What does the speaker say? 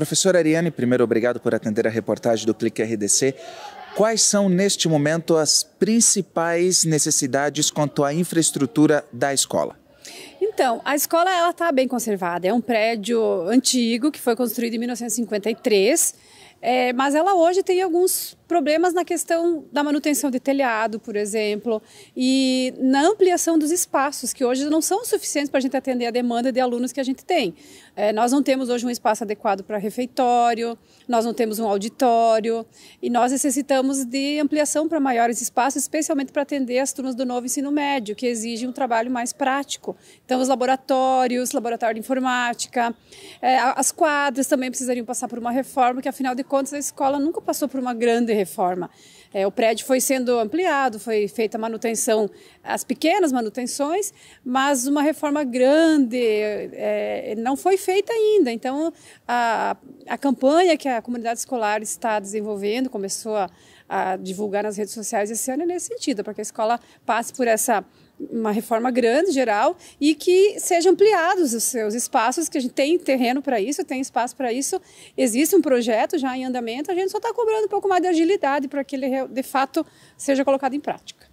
Professora Ariane, primeiro obrigado por atender a reportagem do Clique RDC. Quais são, neste momento, as principais necessidades quanto à infraestrutura da escola? Então, a escola ela está bem conservada. É um prédio antigo que foi construído em 1953 é, mas ela hoje tem alguns problemas na questão da manutenção de telhado, por exemplo, e na ampliação dos espaços, que hoje não são suficientes para a gente atender a demanda de alunos que a gente tem. É, nós não temos hoje um espaço adequado para refeitório, nós não temos um auditório, e nós necessitamos de ampliação para maiores espaços, especialmente para atender as turmas do novo ensino médio, que exige um trabalho mais prático. Então, os laboratórios, laboratório de informática, é, as quadras também precisariam passar por uma reforma, que afinal de contas, a escola nunca passou por uma grande reforma. É, o prédio foi sendo ampliado, foi feita manutenção, as pequenas manutenções, mas uma reforma grande é, é não foi feita ainda. Então, a, a campanha que a comunidade escolar está desenvolvendo começou a a divulgar nas redes sociais esse ano é nesse sentido, para que a escola passe por essa uma reforma grande, geral, e que sejam ampliados os seus espaços, que a gente tem terreno para isso, tem espaço para isso, existe um projeto já em andamento, a gente só está cobrando um pouco mais de agilidade para que ele, de fato, seja colocado em prática.